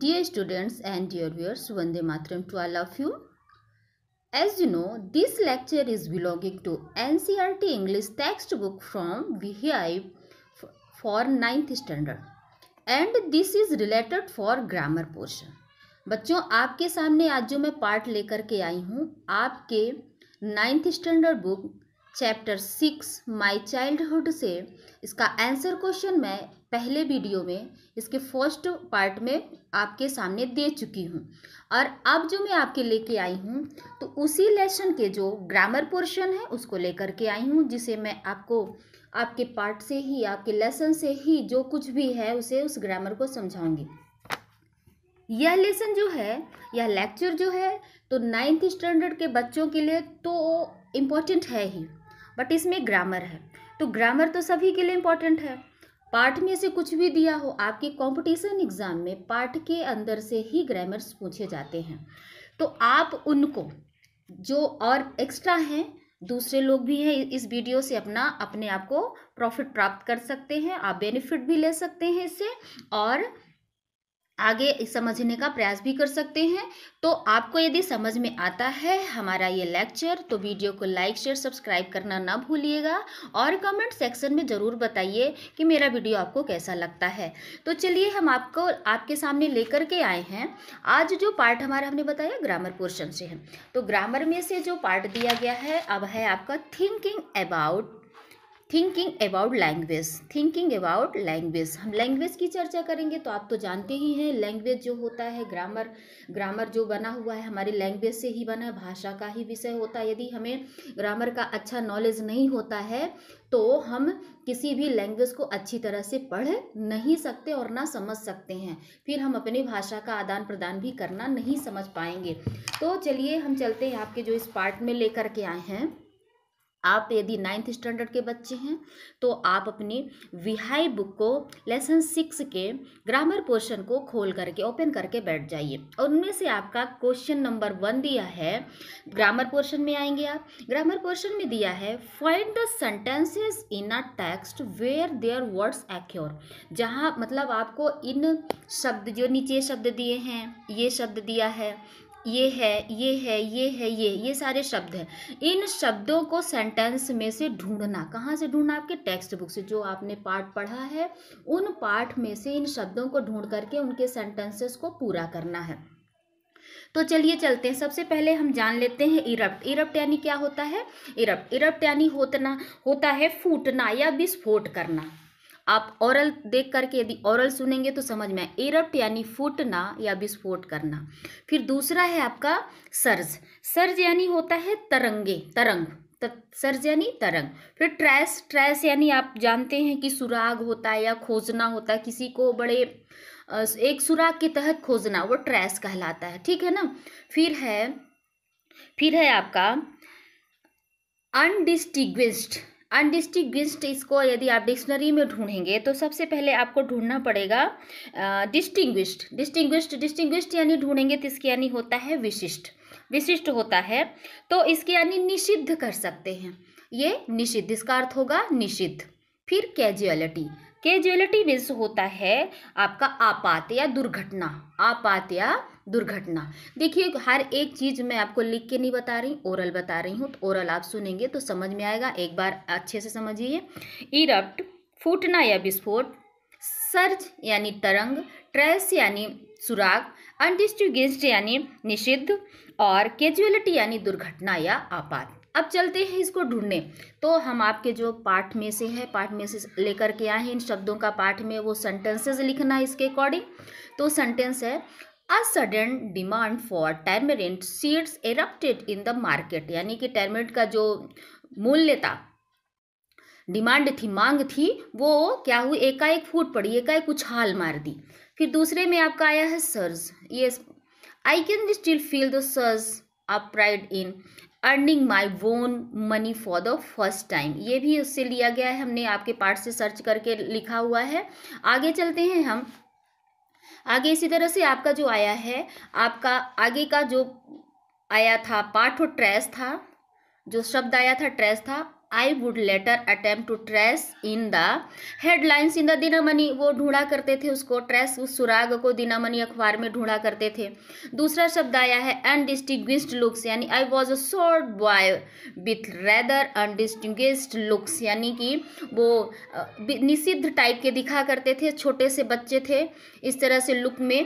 Dear students and dear viewers, Vande Matram to all of you. As you know, this lecture is belonging to NCRT English textbook from VHI for 9th standard and this is related for grammar portion. बच्चों आपके सामने आज जो मैं part लेकर के आई हूँ आपके ninth standard book chapter six my childhood से इसका आंसर क्वेश्चन मैं पहले वीडियो में इसके फर्स्ट पार्ट में आपके सामने दे चुकी हूँ और अब जो मैं आपके लेके आई हूँ तो उसी लेसन के जो ग्रामर पोर्शन है उसको लेकर के आई हूँ जिसे मैं आपको आपके पार्ट से ही आपके लेसन से ही जो कुछ भी है उसे उस ग्रामर को समझाऊंगी यह लेसन जो है यह लेक्चर जो है तो नाइन्थ स्टैंडर्ड के बच्चों के लिए तो इम्पोर्टेंट है ही बट इसमें ग्रामर है तो ग्रामर तो सभी के लिए इम्पॉर्टेंट है पाठ में से कुछ भी दिया हो आपके कंपटीशन एग्ज़ाम में पाठ के अंदर से ही ग्रामर्स पूछे जाते हैं तो आप उनको जो और एक्स्ट्रा हैं दूसरे लोग भी हैं इस वीडियो से अपना अपने आप को प्रॉफिट प्राप्त कर सकते हैं आप बेनिफिट भी ले सकते हैं इससे और आगे समझने का प्रयास भी कर सकते हैं तो आपको यदि समझ में आता है हमारा ये लेक्चर तो वीडियो को लाइक शेयर सब्सक्राइब करना ना भूलिएगा और कमेंट सेक्शन में ज़रूर बताइए कि मेरा वीडियो आपको कैसा लगता है तो चलिए हम आपको आपके सामने लेकर के आए हैं आज जो पार्ट हमारा हमने बताया ग्रामर पोर्शन से है तो ग्रामर में से जो पार्ट दिया गया है अब है आपका thinking about thinking about language thinking about language हम लैंग्वेज की चर्चा करेंगे तो आप तो जानते ही हैं लैंग्वेज जो होता है ग्रामर ग्रामर जो बना हुआ है हमारी लैंग्वेज से ही बना है भाषा का ही विषय होता है यदि हमें ग्रामर का अच्छा नॉलेज नहीं होता है तो हम किसी भी लैंग्वेज को अच्छी तरह से पढ़ नहीं सकते और ना समझ सकते हैं फिर हम अपनी भाषा का आदान प्रदान भी करना नहीं समझ पाएंगे तो चलिए हम चलते हैं आपके जो इस पार्ट में लेकर के आए हैं आप यदि नाइन्थ स्टैंडर्ड के बच्चे हैं तो आप अपनी विहाई बुक को लेसन सिक्स के ग्रामर पोर्शन को खोल करके ओपन करके बैठ जाइए और उनमें से आपका क्वेश्चन नंबर वन दिया है ग्रामर पोर्शन में आएंगे आप ग्रामर पोर्शन में दिया है find the sentences in a text where their words occur जहाँ मतलब आपको इन शब्द जो नीचे शब्द दिए हैं ये शब्द दिया है ये है ये है ये है ये ये सारे शब्द हैं इन शब्दों को सेंटेंस में से ढूंढना कहाँ से ढूंढना आपके टेक्स्ट बुक से जो आपने पाठ पढ़ा है उन पाठ में से इन शब्दों को ढूंढ करके उनके सेंटेंसेस को पूरा करना है तो चलिए चलते हैं सबसे पहले हम जान लेते हैं इरप्ट इरप्ट यानी क्या होता है इरप्ट इरप्ट यानी होतना होता है फूटना या विस्फोट करना आप औरल देख करके यदि औरल सुनेंगे तो समझ में आए यानी फूटना या विस्फोट करना फिर दूसरा है आपका सर्ज सर्ज यानी होता है तरंगे तरंग सर्ज यानी तरंग फिर ट्रैस ट्रैस यानी आप जानते हैं कि सुराग होता है या खोजना होता है किसी को बड़े एक सुराग के तहत खोजना वो ट्रैस कहलाता है ठीक है ना फिर है फिर है आपका अनडिस्टिग्विस्ड अनडिस्टिग्विश्ड इसको यदि आप डिक्शनरी में ढूंढेंगे तो सबसे पहले आपको ढूंढना पड़ेगा डिस्टिंग्विस्ट डिस्टिंग्विस्ट डिस्टिंग्विस्ट यानी ढूंढेंगे तो इसके यानी होता है विशिष्ट विशिष्ट होता है तो इसके यानी निषिद्ध कर सकते हैं ये निषिद्ध इसका अर्थ होगा निषिद्ध फिर कैजुअलिटी कैजुअलिटी मीन्स होता है आपका आपात या दुर्घटना आपात या दुर्घटना देखिए हर एक चीज़ मैं आपको लिख के नहीं बता रही ओरल बता रही हूँ तो ओरल आप सुनेंगे तो समझ में आएगा एक बार अच्छे से समझिए इरप्ट फूटना या विस्फोट सर्ज यानी तरंग ट्रेस यानी सुराग अनडिस्टिगेस्ड यानी निषिद्ध और कैजुअलिटी यानी दुर्घटना या आपात अब चलते हैं इसको ढूंढने तो हम आपके जो पाठ में से है पाठ में से लेकर के आए हैं इन शब्दों का पाठ में वो सेंटेंसेस लिखना तो है इसके अकॉर्डिंग तो सेंटेंस है A sudden demand for tamarind seeds erupted in the market यानी कि tamarind का जो मूल्य था डिमांड थी मांग थी वो क्या हुई एकाएक फूट पड़ी एकाएक उछाल मार दी फिर दूसरे में आपका आया है सर्ज ये I can still feel the surge आप pride in earning my own money for the first time ये भी उससे लिया गया है हमने आपके पार्ट से सर्च करके लिखा हुआ है आगे चलते हैं हम आगे इसी तरह से आपका जो आया है आपका आगे का जो आया था पाठ और ट्रेस था जो शब्द आया था ट्रेस था I would later attempt to trace in the headlines in the Dinamani वो ढूंढा करते थे उसको ट्रेस उस सुराग को दिनामनी अखबार में ढूंढा करते थे दूसरा शब्द आया है अनडिस्टिंग्विस्ड लुक्स यानी I was a short boy with rather undistinguished looks यानी कि वो निषिद्ध टाइप के दिखा करते थे छोटे से बच्चे थे इस तरह से लुक में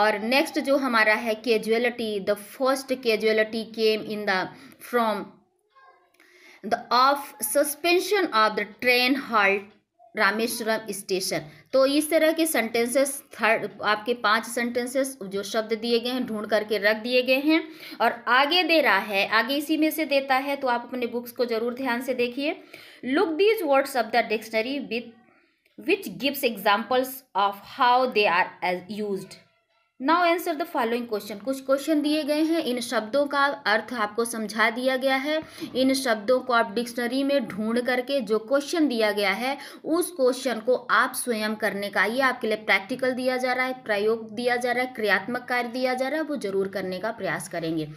और नेक्स्ट जो हमारा है casualty the first casualty came in the from the of suspension of the train halt Rameswaram station तो इस तरह के सेंटेंसेस थर्ड आपके पांच सेंटेंसेस जो शब्द दिए गए हैं ढूंढ करके रख दिए गए हैं और आगे दे रहा है आगे इसी में से देता है तो आप अपने बुक्स को जरूर ध्यान से देखिए look these words of the dictionary with which gives examples of how they are as use now answer the following question कुछ क्वेश्चन दिए गए हैं इन शब्दों का अर्थ आपको समझा दिया गया है इन शब्दों को आप डिक्शनरी में ढूंढ करके जो क्वेश्चन दिया गया है उस क्वेश्चन को आप स्वयं करने का ये आपके लिए प्रैक्टिकल दिया जा रहा है प्रयोग दिया जा रहा है क्रियात्मक कार्य दिया जा रहा है वो जरूर करने का प्रयास करेंगे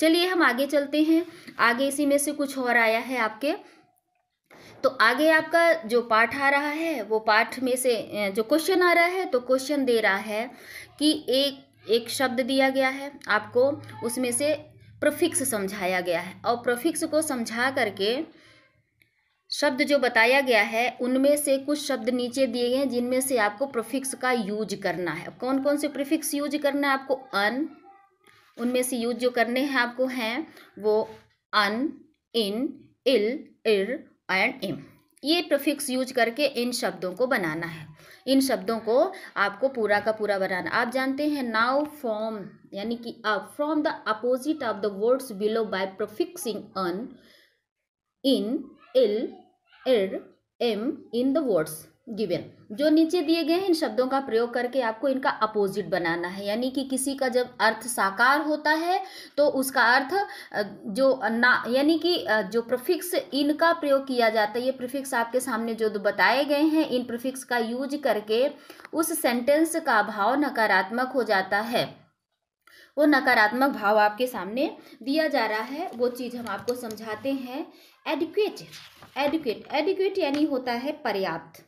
चलिए हम आगे चलते हैं आगे इसी में से कुछ और आया है आपके तो आगे आपका जो पाठ आ रहा है वो पाठ में से जो क्वेश्चन आ रहा है तो क्वेश्चन दे रहा है कि एक एक शब्द दिया गया है आपको उसमें से प्रोफिक्स समझाया गया है और प्रोफिक्स को समझा करके शब्द जो बताया गया है उनमें से कुछ शब्द नीचे दिए गए हैं जिनमें से आपको प्रफिक्स का यूज करना है कौन कौन से प्रफिक्स यूज करना है आपको अन उनमें से यूज जो करने हैं आपको हैं वो अन इन इल इर एंड इम ये प्रफिक्स यूज करके इन शब्दों को बनाना है इन शब्दों को आपको पूरा का पूरा बनाना आप जानते हैं नाउ फॉर्म यानी कि अब from the opposite of the words below by prefixing un in il im em in the words given जो नीचे दिए गए हैं इन शब्दों का प्रयोग करके आपको इनका अपोजिट बनाना है यानी कि किसी का जब अर्थ साकार होता है तो उसका अर्थ जो ना यानी कि जो प्रफिक्स इनका प्रयोग किया जाता है ये प्रफिक्स आपके सामने जो बताए गए हैं इन प्रफिक्स का यूज करके उस सेंटेंस का भाव नकारात्मक हो जाता है वो नकारात्मक भाव आपके सामने दिया जा रहा है वो चीज़ हम आपको समझाते हैं एडिक्वेट एडिक्वेट एडिक्वेट यानी होता है पर्याप्त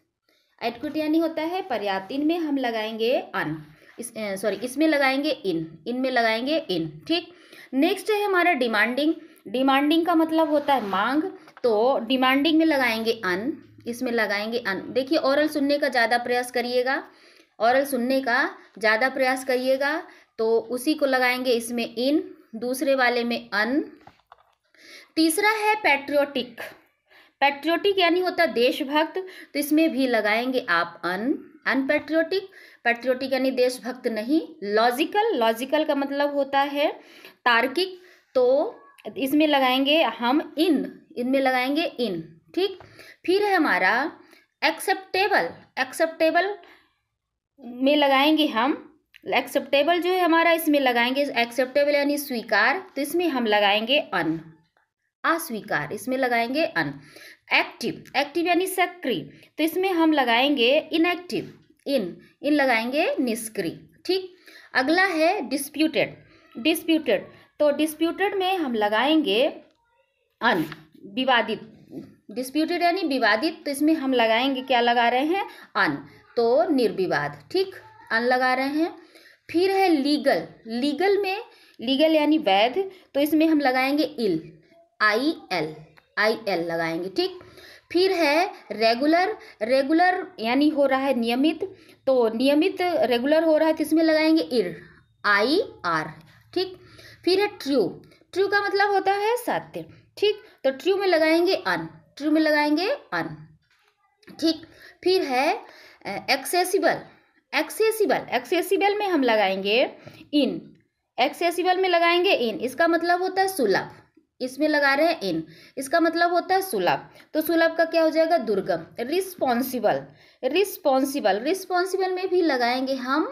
एडकुट होता है पर्याप्त में हम लगाएंगे अन इस सॉरी इसमें लगाएंगे इन में लगाएंगे इन ठीक नेक्स्ट है हमारा डिमांडिंग डिमांडिंग का मतलब होता है मांग तो डिमांडिंग में लगाएंगे अन इसमें लगाएंगे अन देखिए औरल सुनने का ज़्यादा प्रयास करिएगा औरल सुनने का ज़्यादा प्रयास करिएगा तो उसी को लगाएंगे इसमें इन दूसरे वाले में अन तीसरा है पैट्रियोटिक पैट्रियोटिक यानी होता देशभक्त तो इसमें भी लगाएंगे आप अन अनपैट्रियोटिक पैट्रियोटिक यानी देशभक्त नहीं लॉजिकल लॉजिकल का मतलब होता है तार्किक तो इसमें लगाएंगे हम इन इनमें लगाएंगे इन ठीक फिर है हमारा एक्सेप्टेबल एक्सेप्टेबल में लगाएंगे हम एक्सेप्टेबल जो है हमारा इसमें लगाएंगे एक्सेप्टेबल यानी स्वीकार तो इसमें हम लगाएंगे अन अस्वीकार इसमें लगाएंगे अन एक्टिव एक्टिव यानी सक्रिय तो इसमें हम लगाएंगे इनएक्टिव इन इन लगाएंगे निष्क्रिय ठीक अगला है डिस्प्यूटेड डिस्प्यूटेड तो डिस्प्यूटेड में हम लगाएंगे अन विवादित डिस्प्यूटेड यानी विवादित तो इसमें हम लगाएंगे क्या लगा रहे हैं अन तो निर्विवाद ठीक अन लगा रहे हैं फिर है लीगल लीगल में लीगल यानी वैध तो इसमें हम लगाएंगे इल आई एल आई एल लगाएंगे ठीक फिर है रेगुलर रेगुलर यानी हो रहा है नियमित तो नियमित रेगुलर हो रहा है तो इसमें लगाएंगे इर आई आर ठीक फिर है ट्रू ट्रू का मतलब होता है सत्य ठीक तो ट्रू में लगाएंगे अन ट्रू में लगाएंगे अन ठीक फिर है एक्सेसिबल एक्सेसिबल एक्सेसिबल में हम लगाएंगे इन एक्सेसिबल में लगाएंगे इन इसका मतलब होता है सुलभ इसमें लगा रहे हैं इन इसका मतलब होता है सुलभ तो सुलभ का क्या हो जाएगा दुर्गम रिस्पॉन्सिबल रिस्पॉन्सिबल रिस्पॉन्सिबल में भी लगाएंगे हम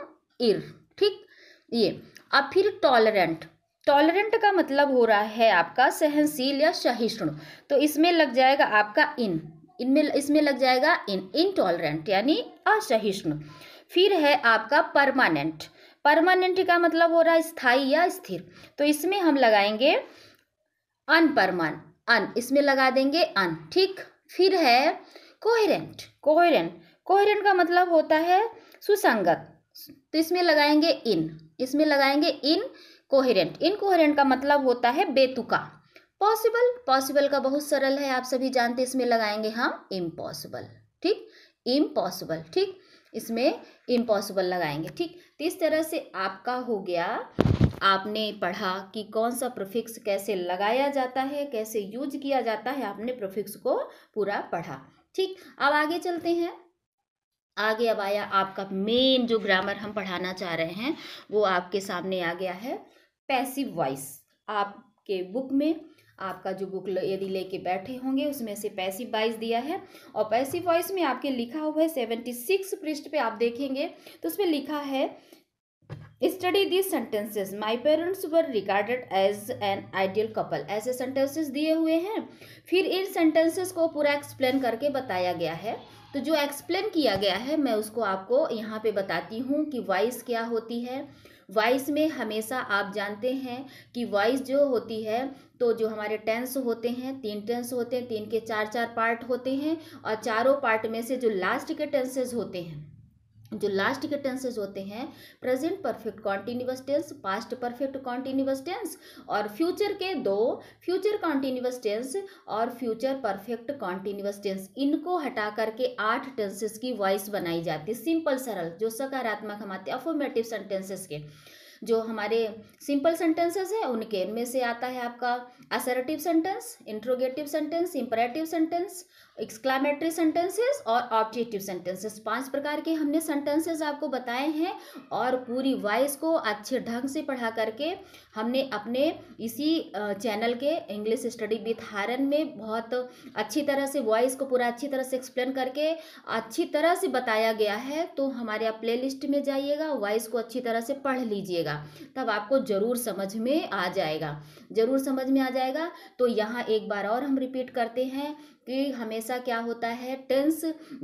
इर ठीक ये अब फिर टॉलरेंट टॉलरेंट का मतलब हो रहा है आपका सहनशील या सहिष्णु तो इसमें लग जाएगा आपका इन इनमें इसमें लग जाएगा इन इनटॉलरेंट यानी असहिष्णु फिर है आपका परमानेंट परमानेंट का मतलब हो रहा है स्थायी या स्थिर तो इसमें हम लगाएंगे अन परमन अन इसमें लगा देंगे अन ठीक फिर है कोहरेंट कोहरेंट कोहरेंट का मतलब होता है सुसंगत तो इसमें लगाएंगे इन इसमें लगाएंगे इन कोहरेंट इन कोहरेंट का मतलब होता है बेतुका पॉसिबल पॉसिबल का बहुत सरल है आप सभी जानते इसमें लगाएंगे हम इम्पॉसिबल ठीक इम्पॉसिबल ठीक इसमें इम्पॉसिबल लगाएंगे ठीक तो इस तरह से आपका हो गया आपने पढ़ा कि कौन सा प्रोफिक्स कैसे लगाया जाता है कैसे यूज किया जाता है आपने प्रोफिक्स को पूरा पढ़ा ठीक अब आगे चलते हैं आगे अब आया आपका मेन जो ग्रामर हम पढ़ाना चाह रहे हैं वो आपके सामने आ गया है पैसिव वॉइस आपके बुक में आपका जो बुक यदि लेके बैठे होंगे उसमें से पैसिव वॉइस दिया है और पैसिव वॉइस में आपके लिखा हुआ है सेवेंटी सिक्स पृष्ठ पे आप देखेंगे तो उसमें लिखा है study this sentences my parents were regarded as an ideal couple ऐसे सेंटेंसेस दिए हुए हैं फिर इन सेंटेंसेस को पूरा एक्सप्लेन करके बताया गया है तो जो एक्सप्लेन किया गया है मैं उसको आपको यहाँ पे बताती हूँ कि वॉइस क्या होती है वॉइस में हमेशा आप जानते हैं कि वॉइस जो होती है तो जो हमारे टेंस होते हैं तीन टेंस होते हैं तीन के चार चार पार्ट होते हैं और चारों पार्ट में से जो लास्ट के टेंसेज होते हैं जो लास्ट के टेंसेज होते हैं present perfect continuous tense past perfect continuous tense और फ्यूचर के दो फ्यूचर कॉन्टीन्यूस टेंस और फ्यूचर परफेक्ट कॉन्टिन्यूस टेंस इनको हटा करके आठ टेंसेस की वॉइस बनाई जाती है सिंपल सरल जो सकारात्मक हम हैं अफॉर्मेटिव सेंटेंसेस के जो हमारे सिंपल सेंटेंसेस हैं उनके इनमें से आता है आपका assertive sentence interrogative sentence imperative sentence exclamatory sentences और ऑब्जेक्टिव सेंटेंसेस पांच प्रकार के हमने सेंटेंसेस आपको बताए हैं और पूरी वॉइस को अच्छे ढंग से पढ़ा करके हमने अपने इसी चैनल के इंग्लिश स्टडी विथ हारन में बहुत अच्छी तरह से वॉइस को पूरा अच्छी तरह से एक्सप्लेन करके अच्छी तरह से बताया गया है तो हमारे आप प्ले में जाइएगा वॉइस को अच्छी तरह से पढ़ लीजिएगा तब आपको ज़रूर समझ में आ जाएगा ज़रूर समझ में आ जाएगा तो यहाँ एक बार और हम रिपीट करते हैं कि हमेशा क्या होता है टेंस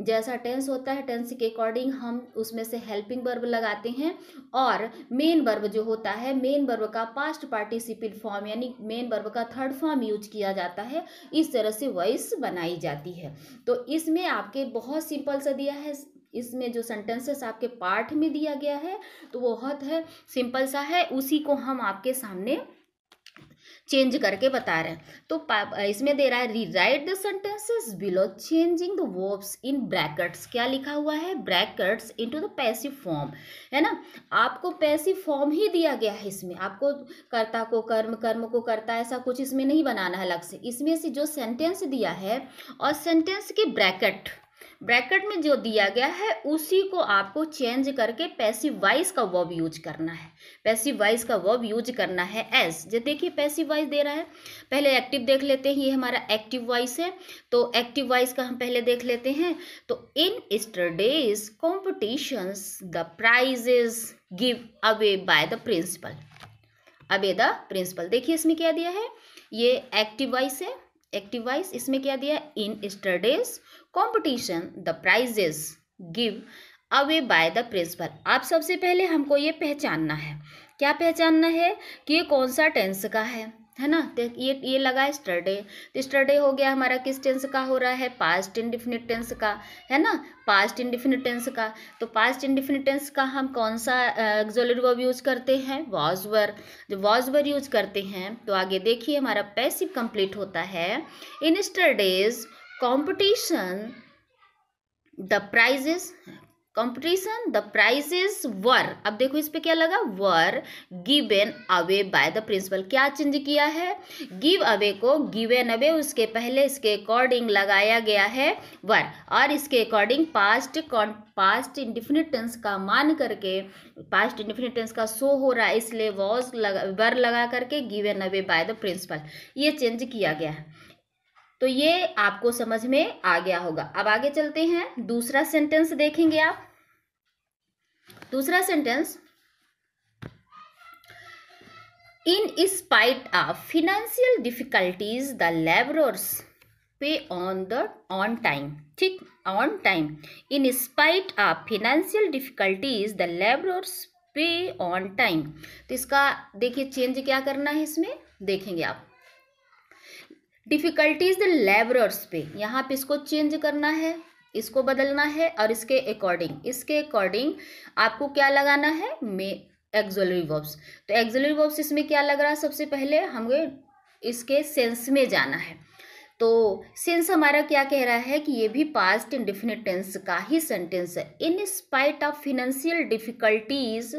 जैसा टेंस होता है टेंस के अकॉर्डिंग हम उसमें से हेल्पिंग वर्ब लगाते हैं और मेन वर्ब जो होता है मेन वर्ब का पास्ट पार्टिसिपल फॉर्म यानी मेन वर्ब का थर्ड फॉर्म यूज किया जाता है इस तरह से वॉइस बनाई जाती है तो इसमें आपके बहुत सिंपल सा दिया है इसमें जो सेंटेंसेस आपके पार्ट में दिया गया है तो बहुत है सिंपल सा है उसी को हम आपके सामने चेंज करके बता रहे हैं तो इसमें दे रहा है rewrite the sentences below changing the verbs in brackets क्या लिखा हुआ है brackets into the passive form है ना आपको पैसिव फॉर्म ही दिया गया है इसमें आपको कर्ता को कर्म कर्म को कर्ता ऐसा कुछ इसमें नहीं बनाना है अलग से इसमें से जो सेंटेंस दिया है और सेंटेंस के ब्रैकेट ब्रैकेट में जो दिया गया है उसी को आपको चेंज करके पैसिव वाइज का वर्ब यूज करना है पैसिव वाइज का वर्ब यूज करना है एज जो देखिए पैसिव वाइज दे रहा है पहले एक्टिव देख लेते हैं ये हमारा एक्टिव वाइज है तो एक्टिव वाइज का हम पहले देख लेते हैं तो in yesterday's competitions the prizes give away by the principal away the principal देखिए इसमें क्या दिया है ये एक्टिव वाइज है एक्टिव वाइज इसमें क्या दिया in yesterday's competition the prizes give away by the principal आप सबसे पहले हमको ये पहचानना है क्या पहचानना है कि ये कौन सा टेंस का है है ना तो ये ये लगा स्टर्डे तो स्टर्डे हो गया हमारा किस टेंस का हो रहा है पास्ट इंडिफिनिट टेंस का है ना पास्ट इंडिफिनिट टेंस का तो पास्ट इंडिफिनिट टेंस का हम कौन सा एक्जोलरी वर्ब यूज करते हैं वॉज वर जो वॉज वर यूज करते हैं तो आगे देखिए हमारा पैसिव कंप्लीट होता है in yesterday's competition the prizes competition the prizes were अब देखो इस पे क्या लगा were given away by the principal क्या चेंज किया है गिव अवे को गिवेन अवे उसके पहले इसके अकॉर्डिंग लगाया गया है वर और इसके according past past indefinite tense का मान करके पास्ट इंडिफिनिट टेंस का शो हो रहा है इसलिए वॉज लगा वर लगा करके given away by the principal ये चेंज किया गया है तो ये आपको समझ में आ गया होगा अब आगे चलते हैं दूसरा सेंटेंस देखेंगे आप दूसरा sentence in spite of financial difficulties the labourers pay on the on time ठीक on time in spite of financial difficulties the labourers pay on time तो इसका देखिए चेंज क्या करना है इसमें देखेंगे आप डिफ़िकल्टीज द लेबरर्स पे यहाँ पे इसको चेंज करना है इसको बदलना है और इसके अकॉर्डिंग इसके अकॉर्डिंग आपको क्या लगाना है मे एक्जोलरी वर्ब्स तो एक्जोलरी वर्ब्स इसमें क्या लग रहा है सबसे पहले हमें इसके सेंस में जाना है तो सेंस हमारा क्या कह रहा है कि ये भी पास्ट इंडिफिनिट टेंस का ही सेंटेंस है in spite of financial difficulties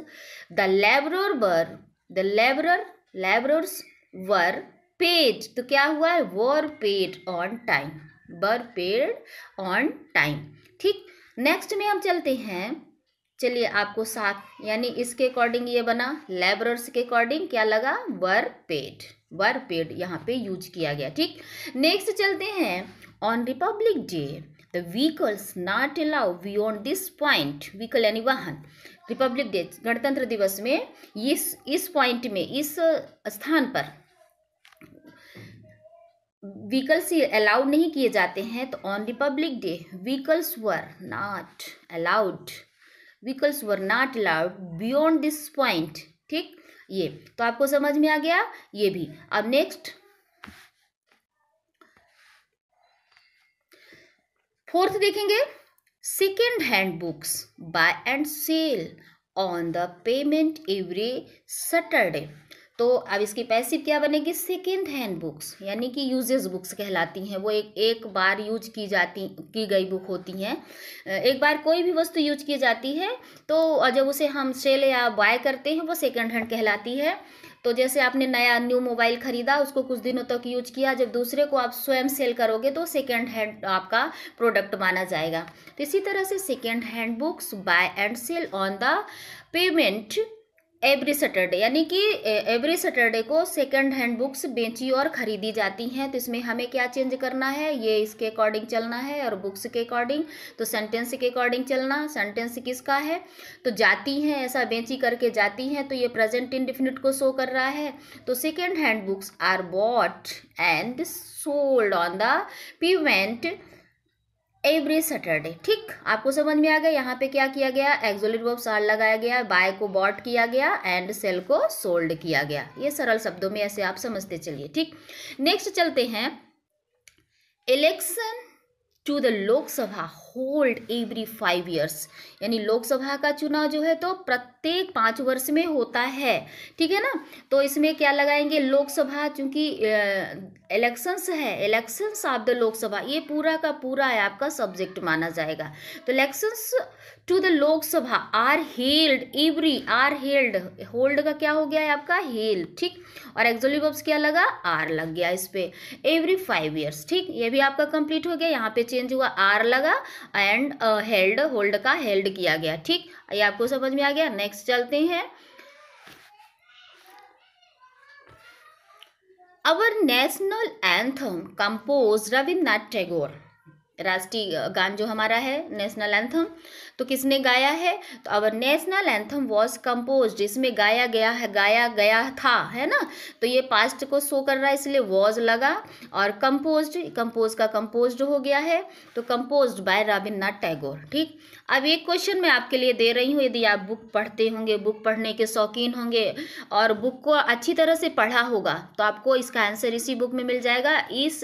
the labour were the labour labour were paid तो क्या हुआ है were paid on time were paid on time ठीक नेक्स्ट में हम चलते हैं चलिए आपको साथ यानी इसके अकॉर्डिंग ये बना लेबरर्स के अकॉर्डिंग क्या लगा वर पेड वर पेड यहाँ पे यूज किया गया ठीक नेक्स्ट चलते हैं on Republic Day the vehicles not allow we on this point vehicle यानी वाहन रिपब्लिक डे गणतंत्र दिवस में इस इस पॉइंट में इस स्थान पर व्हीकल्स अलाउड नहीं किए जाते हैं तो on Republic Day vehicles were not allowed vehicles were not allowed beyond this point ठीक ये तो आपको समझ में आ गया ये भी अब नेक्स्ट फोर्थ देखेंगे second hand books buy and sell on the pavement every Saturday तो अब इसकी पैसिव क्या बनेगी सेकेंड हैंड बुक्स यानी कि यूजेज बुक्स कहलाती हैं वो एक एक बार यूज की जाती की गई बुक होती हैं एक बार कोई भी वस्तु यूज की जाती है तो जब उसे हम सेल या बाय करते हैं वो सेकेंड हैंड कहलाती है तो जैसे आपने नया न्यू मोबाइल खरीदा उसको कुछ दिनों तक यूज किया जब दूसरे को आप स्वयं सेल करोगे तो सेकेंड हैंड आपका प्रोडक्ट माना जाएगा तो इसी तरह से second hand books buy and sell on the pavement every Saturday यानी कि एवरी सैटरडे को सेकेंड हैंड बुक्स बेची और ख़रीदी जाती हैं तो इसमें हमें क्या चेंज करना है ये इसके अकॉर्डिंग चलना है और बुक्स के अकॉर्डिंग तो सेंटेंस के अकॉर्डिंग चलना सेंटेंस किसका है तो जाती हैं ऐसा बेची करके जाती हैं तो ये प्रेजेंट इंडिफिनिट को शो कर रहा है तो second hand books are bought and sold on the pavement every Saturday ठीक आपको समझ में आ गया यहाँ पे क्या किया गया एक्जोलिट वर्ब साल लगाया गया बाय को बॉट किया गया एंड सेल को सोल्ड किया गया ये सरल शब्दों में ऐसे आप समझते चलिए ठीक नेक्स्ट चलते हैं election to the Lok Sabha hold every five years यानी लोकसभा का चुनाव जो है तो प्रत्येक पाँच वर्ष में होता है ठीक है ना तो इसमें क्या लगाएंगे लोकसभा चूंकि इलेक्शंस है इलेक्शंस ऑफ द लोकसभा ये पूरा का पूरा है आपका सब्जेक्ट माना जाएगा तो elections to the Lok Sabha are held every are held hold का क्या हो गया है आपका हेल्ड ठीक और एक्सोलिव क्या लगा आर लग गया इस पर एवरी फाइव ईयर्स ठीक ये भी आपका कंप्लीट हो गया यहाँ पे चेंज हुआ आर लगा एंड हेल्ड होल्ड का हेल्ड किया गया ठीक ये आपको समझ में आ गया नेक्स्ट चलते हैं our national anthem compose Rabindranath Tagore राष्ट्रीय गान जो हमारा है नेशनल एंथम तो किसने गाया है तो our national anthem was compose इसमें गाया गया है गाया गया था है ना तो ये पास्ट को शो कर रहा है इसलिए वॉज लगा और कंपोज कंपोज का कंपोज हो गया है तो कंपोज बाय रविन्द्रनाथ टैगोर ठीक अब एक क्वेश्चन मैं आपके लिए दे रही हूँ यदि आप बुक पढ़ते होंगे बुक पढ़ने के शौकीन होंगे और बुक को अच्छी तरह से पढ़ा होगा तो आपको इसका आंसर इसी बुक में मिल जाएगा इस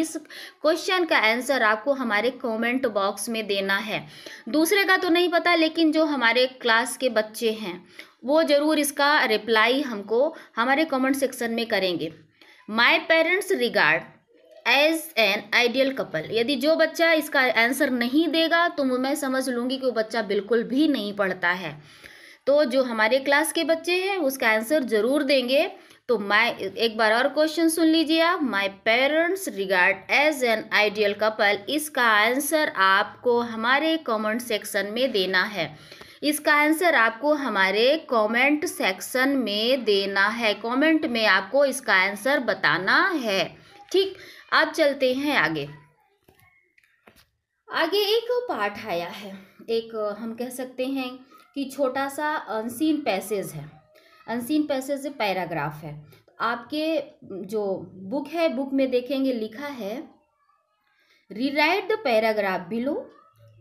इस क्वेश्चन का आंसर आपको हमारे कमेंट बॉक्स में देना है दूसरे का का तो नहीं पता लेकिन जो हमारे क्लास के बच्चे हैं वो ज़रूर इसका रिप्लाई हमको हमारे कमेंट सेक्शन में करेंगे my parents regard as an ideal couple यदि जो बच्चा इसका आंसर नहीं देगा तो मैं समझ लूँगी कि वो बच्चा बिल्कुल भी नहीं पढ़ता है तो जो हमारे क्लास के बच्चे हैं उसका आंसर ज़रूर देंगे तो माय एक बार और क्वेश्चन सुन लीजिए आप my parents regard as an ideal couple इसका आंसर आपको हमारे कमेंट सेक्शन में देना है इसका आंसर आपको हमारे कमेंट सेक्शन में देना है कमेंट में आपको इसका आंसर बताना है ठीक अब चलते हैं आगे आगे एक पार्ट आया है एक हम कह सकते हैं कि छोटा सा अनसीन पैसेज है अनसीन पैसेज पैराग्राफ है आपके जो बुक है बुक में देखेंगे लिखा है rewrite the paragraph below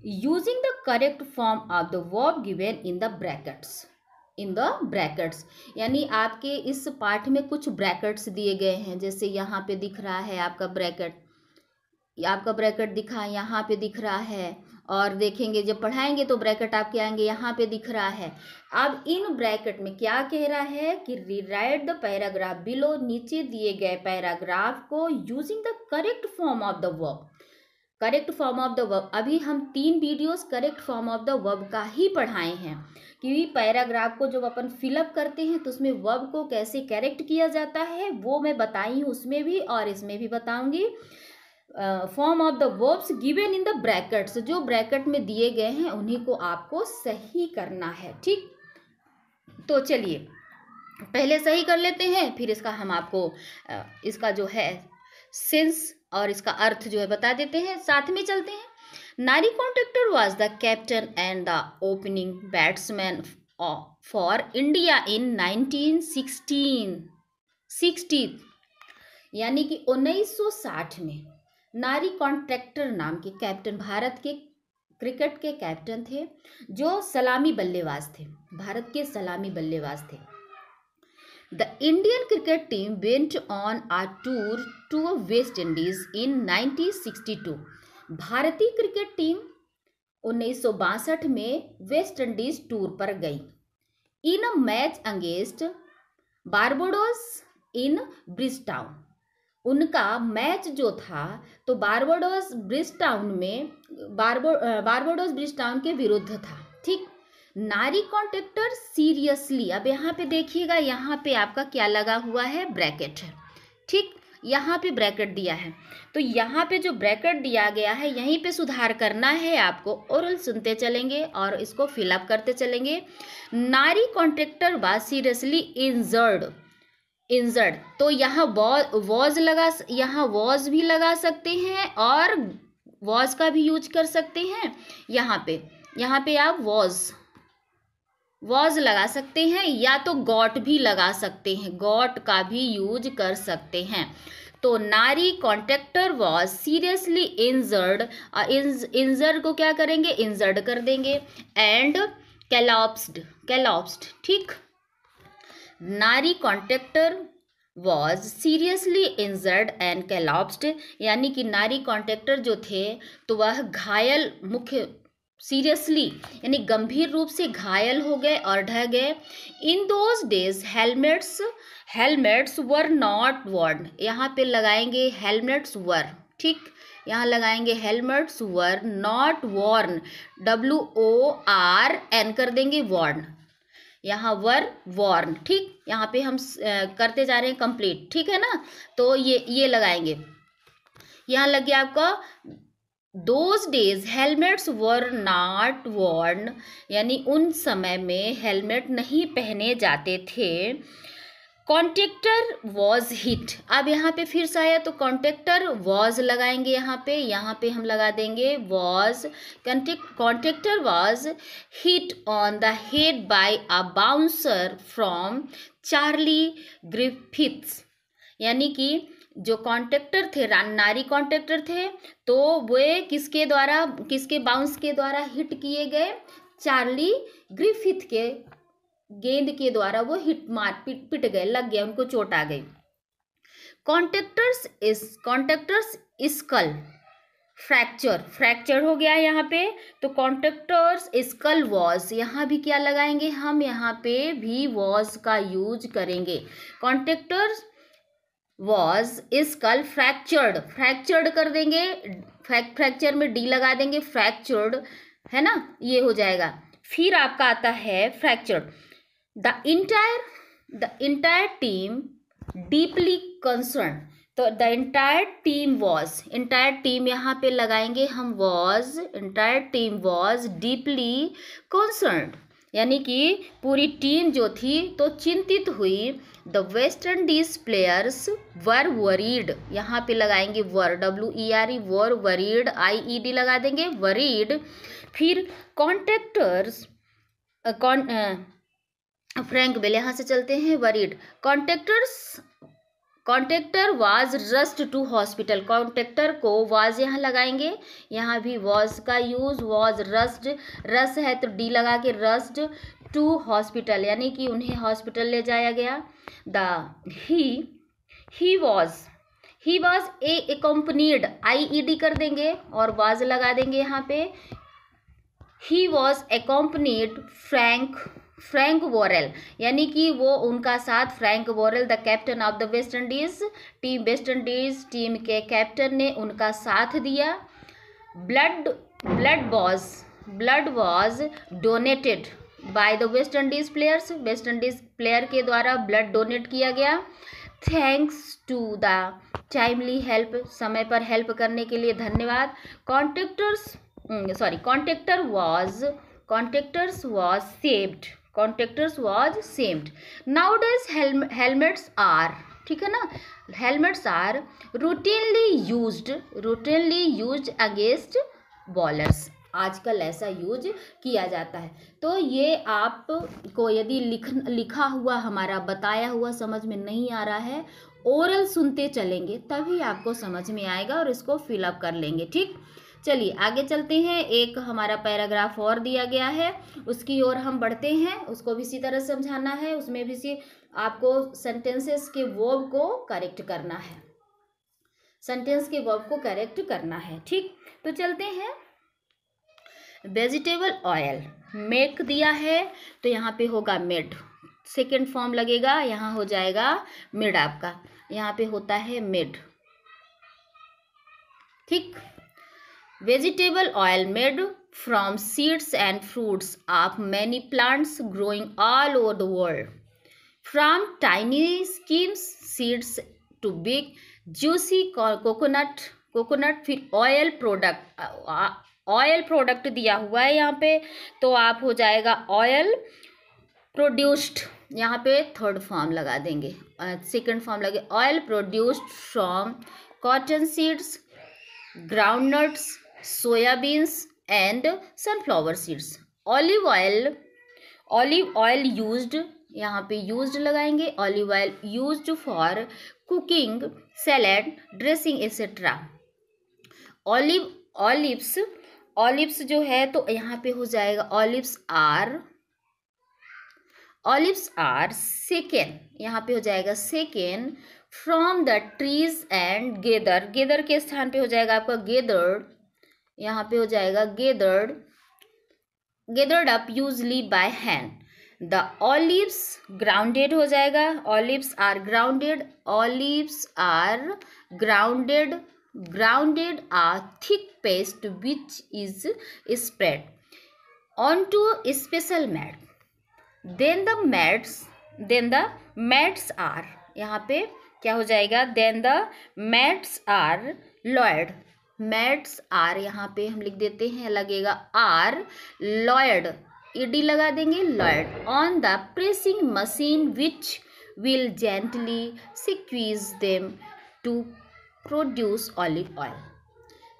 using the correct form of the verb given in the brackets in the brackets यानी आपके इस पाठ में कुछ ब्रैकेट्स दिए गए हैं जैसे यहाँ पे दिख रहा है आपका ब्रैकेट आपका ब्रैकेट दिखा यहाँ पे दिख रहा है और देखेंगे जब पढ़ाएंगे तो ब्रैकेट आपके आएंगे यहाँ पे दिख रहा है अब इन ब्रैकेट में क्या कह रहा है कि रीराइट द पैराग्राफ बिलो नीचे दिए गए पैराग्राफ को using the correct form of the verb correct form of the verb अभी हम तीन videos correct form of the verb का ही पढ़ाए हैं कि पैराग्राफ को जब अपन फिलअप करते हैं तो उसमें वर्ब को कैसे करेक्ट किया जाता है वो मैं बताई हूँ उसमें भी और इसमें भी बताऊँगी form of the verbs given in the brackets जो ब्रैकेट में दिए गए हैं उन्हीं को आपको सही करना है ठीक तो चलिए पहले सही कर लेते हैं फिर इसका हम आपको इसका जो है सेंस और इसका अर्थ जो है बता देते हैं साथ में चलते हैं Nari Contractor was the captain and the opening batsman for India in sixteen sixty यानी कि 1960 में नारी कॉन्ट्रैक्टर नाम के कैप्टन भारत के क्रिकेट के कैप्टन थे जो सलामी बल्लेबाज थे भारत के सलामी बल्लेबाज थे the Indian cricket team went on a tour to West Indies in 1962. भारतीय क्रिकेट टीम उन्नीस में वेस्ट इंडीज टूर पर गई इन मैच अंगेंस्ट बारबोडोस इन ब्रिस्टाउ उनका मैच जो था तो बारबोडोस ब्रिज टाउन में बारबो बारबाडोस ब्रिज टाउन के विरुद्ध था ठीक नारी कॉन्ट्रेक्टर सीरियसली अब यहाँ पे देखिएगा यहाँ पे आपका क्या लगा हुआ है ब्रैकेट है ठीक यहाँ पे ब्रैकेट दिया है तो यहाँ पे जो ब्रैकेट दिया गया है यहीं पे सुधार करना है आपको ओरल सुनते चलेंगे और इसको फिलअप करते चलेंगे नारी कॉन्ट्रेक्टर वा सीरियसली इंजर्ड इंजर्ड तो यहाँ वॉज लगा यहाँ वॉज भी लगा सकते हैं और वॉज का भी यूज कर सकते हैं यहाँ पे यहाँ पे आप वॉज वॉज लगा सकते हैं या तो गॉट भी लगा सकते हैं गॉट का भी यूज कर सकते हैं तो Nari Contractor was seriously injured injured को क्या करेंगे इंजर्ड कर देंगे एंड कैलॉप्स्ड कैलॉप्स्ड ठीक Nari Contractor was seriously injured and collapsed यानी कि नारी कॉन्ट्रेक्टर जो थे तो वह घायल मुख्य सीरियसली यानी गंभीर रूप से घायल हो गए और ढह गए in those days helmets helmets were not worn यहाँ पे लगाएंगे हेलमेट्स वर ठीक यहाँ लगाएंगे helmets were not worn W O R N कर देंगे वर्न यहाँ वर वॉर्न ठीक यहाँ पे हम करते जा रहे हैं कंप्लीट ठीक है ना तो ये ये लगाएंगे यहाँ लग गया आपका those days helmets were not worn यानी उन समय में हेलमेट नहीं पहने जाते थे कॉन्टेक्टर वॉज हिट अब यहाँ पे फिर से आया तो कॉन्टेक्टर वॉज लगाएंगे यहाँ पे यहाँ पे हम लगा देंगे was Contractor was hit on the head by a bouncer from Charlie Griffiths यानी कि जो कॉन्ट्रेक्टर थे नारी कॉन्ट्रेक्टर थे तो वे किसके द्वारा किसके बाउंस के द्वारा हिट किए गए चार्ली ग्रिफिथ के गेंद के द्वारा वो हिट मार पिट पिट गए लग गया उनको चोट आ गई कॉन्टेक्टर्स इस कॉन्टेक्टर्स स्कल फ्रैक्चर फ्रैक्चर हो गया यहाँ पे तो कॉन्टेक्टर्स स्कल वॉज यहाँ भी क्या लगाएंगे हम यहाँ पे भी वॉज का यूज करेंगे Contractor's was skull fractured fractured कर देंगे फ्रैक्चर में डी लगा देंगे फ्रैक्चर्ड है ना ये हो जाएगा फिर आपका आता है fractured the entire the entire team deeply concern तो the entire team was entire team यहाँ पे लगाएंगे हम was entire team was deeply concern यानी कि पूरी टीम जो थी तो चिंतित हुई the West Indies players were worried यहाँ पे लगाएंगे were W E R E were worried I E D लगा देंगे वरीड फिर कॉन्ट्रेक्टर्स कॉन् फ्रैंक बेल यहाँ से चलते हैं worried Contractor's Contractor was rushed to hospital Contractor को वाज यहाँ लगाएंगे यहाँ भी वॉज का यूज वॉज रस्ट रस है तो डी लगा के रस्ट टू हॉस्पिटल यानी कि उन्हें हॉस्पिटल ले जाया गया the he he was he was accompanied I E D कर देंगे और वाज लगा देंगे यहाँ पे he was accompanied Frank Frank Worrell यानी कि वो उनका साथ Frank Worrell the captain of the West Indies team West Indies team के कैप्टन ने उनका साथ दिया blood blood was blood was donated by the West Indies players West Indies player के द्वारा ब्लड डोनेट किया गया thanks to the timely help समय पर हेल्प करने के लिए धन्यवाद Contractor's sorry Contractor was Contractor's was saved Contractor's was saved now days helmets are ठीक है ना helmets are routinely use routinely use against bowlers आजकल ऐसा यूज किया जाता है तो ये आप को यदि लिख लिखा हुआ हमारा बताया हुआ समझ में नहीं आ रहा है ओरल सुनते चलेंगे तभी आपको समझ में आएगा और इसको फिलअप कर लेंगे ठीक चलिए आगे चलते हैं एक हमारा पैराग्राफ और दिया गया है उसकी ओर हम बढ़ते हैं उसको भी इसी तरह समझाना है उसमें भी इसी आपको सेंटेंसेस के वर्ब को करेक्ट करना है सेंटेंस के वर्ब को करेक्ट करना है ठीक तो चलते हैं वेजिटेबल ऑयल मेक दिया है तो यहाँ पे होगा मेड सेकेंड फॉर्म लगेगा यहाँ हो जाएगा मिड आपका यहाँ पे होता है मिड ठीक vegetable oil made from seeds and fruits of many plants growing all over the world from tiny schemes seeds to big juicy coconut coconut फिर ऑयल प्रोडक्ट ऑयल प्रोडक्ट दिया हुआ है यहाँ पे तो आप हो जाएगा ऑयल प्रोड्यूस्ड यहाँ पे थर्ड फॉर्म लगा देंगे सेकेंड uh, फॉर्म लगे oil produced from cotton seeds groundnuts soybeans and sunflower seeds olive oil olive oil used यहाँ पे used लगाएंगे olive oil used for cooking salad dressing etc olive olives olives जो है तो यहाँ पे हो जाएगा olives are olives are shaken यहाँ पे हो जाएगा shaken from the trees and gather gather के स्थान पे हो जाएगा आपका गेदर यहाँ पे हो जाएगा gathered gathered up usually by hand the olives grounded हो जाएगा olives are grounded olives are grounded grounded a thick paste which is spread on to special mat then the mats then the mats are यहाँ पे क्या हो जाएगा then the mats are laid mats are यहाँ पे हम लिख देते हैं लगेगा आर लॉयड ईडी लगा देंगे laid on the pressing machine which will gently squeeze them to produce olive oil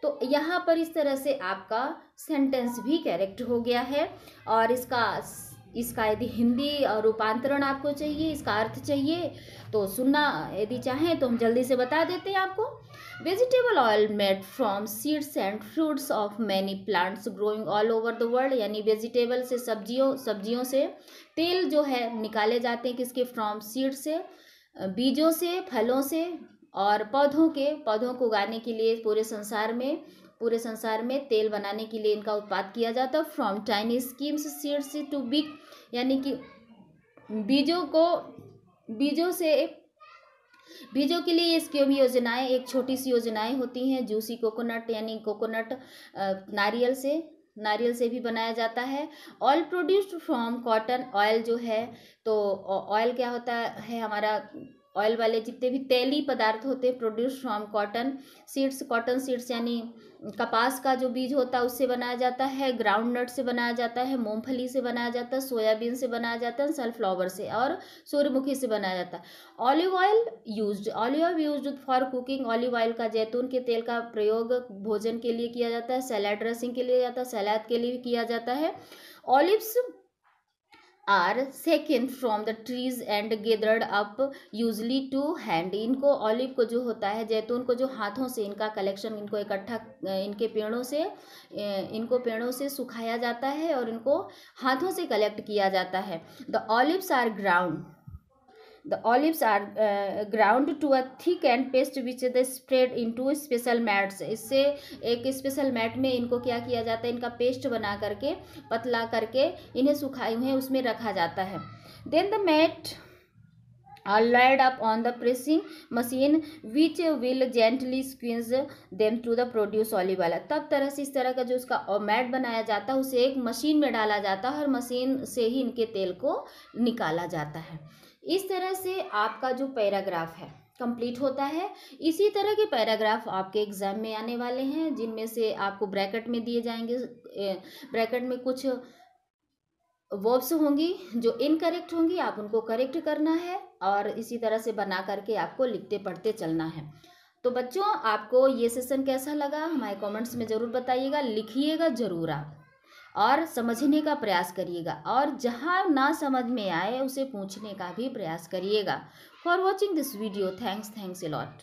तो यहाँ पर इस तरह से आपका सेंटेंस भी करेक्ट हो गया है और इसका इसका यदि हिंदी रूपांतरण आपको चाहिए इसका अर्थ चाहिए तो सुनना यदि चाहें तो हम जल्दी से बता देते हैं आपको vegetable oil made from seeds and fruits of many plants growing all over the world यानी वेजिटेबल से सब्जियों सब्जियों से तेल जो है निकाले जाते हैं किसके फ्रॉम सीड से बीजों से फलों से और पौधों के पौधों को उगाने के लिए पूरे संसार में पूरे संसार में तेल बनाने के लिए इनका उत्पाद किया जाता है from tiny schemes seeds to big यानी कि बीजों को बीजों से बीजों के लिए इसकी भी योजनाएं एक छोटी सी योजनाएं होती हैं जूसी कोकोनट यानी कोकोनट नारियल से नारियल से भी बनाया जाता है oil produced from cotton oil जो है तो ऑयल क्या होता है हमारा ऑयल वाले जितने भी तेली पदार्थ होते हैं produce from cotton seeds cotton seeds यानी कपास का जो बीज होता है उससे बनाया जाता है ग्राउंड नट से बनाया जाता है मूंगफली से बनाया जाता है सोयाबीन से बनाया जाता है सनफ्लावर से और सूर्यमुखी से बनाया जाता है olive oil use olive oil use for cooking olive oil का जैतून के तेल का प्रयोग भोजन के लिए किया जाता है सैलाड ड्रेसिंग के लिए जाता है सैलाद के लिए किया जाता है olives are second from the trees and gathered up usually to hand इनको ऑलिव को जो होता है जैतून को जो हाथों से इनका कलेक्शन इनको इकट्ठा इनके पेड़ों से इनको पेड़ों से सुखाया जाता है और इनको हाथों से कलेक्ट किया जाता है the olives are ground The olives are uh, ground to a thick and paste which they spread into special mats. इससे एक special mat में इनको क्या किया जाता है इनका पेस्ट बना करके पतला करके इन्हें सुखाए हुए उसमें रखा जाता है Then the mat are laid up on the pressing machine which will gently squeeze them to the produce olive oil तब तरह से इस तरह का जो उसका मैट बनाया जाता है उसे एक मशीन में डाला जाता है और मशीन से ही इनके तेल को निकाला जाता है इस तरह से आपका जो पैराग्राफ है कंप्लीट होता है इसी तरह के पैराग्राफ आपके एग्ज़ाम में आने वाले हैं जिनमें से आपको ब्रैकेट में दिए जाएंगे ब्रैकेट में कुछ वर्ब्स होंगी जो इनकरेक्ट होंगी आप उनको करेक्ट करना है और इसी तरह से बना करके आपको लिखते पढ़ते चलना है तो बच्चों आपको ये सेशन कैसा लगा हमारे कमेंट्स में ज़रूर बताइएगा लिखिएगा ज़रूर आप और समझने का प्रयास करिएगा और जहाँ ना समझ में आए उसे पूछने का भी प्रयास करिएगा for watching this video thanks thanks a lot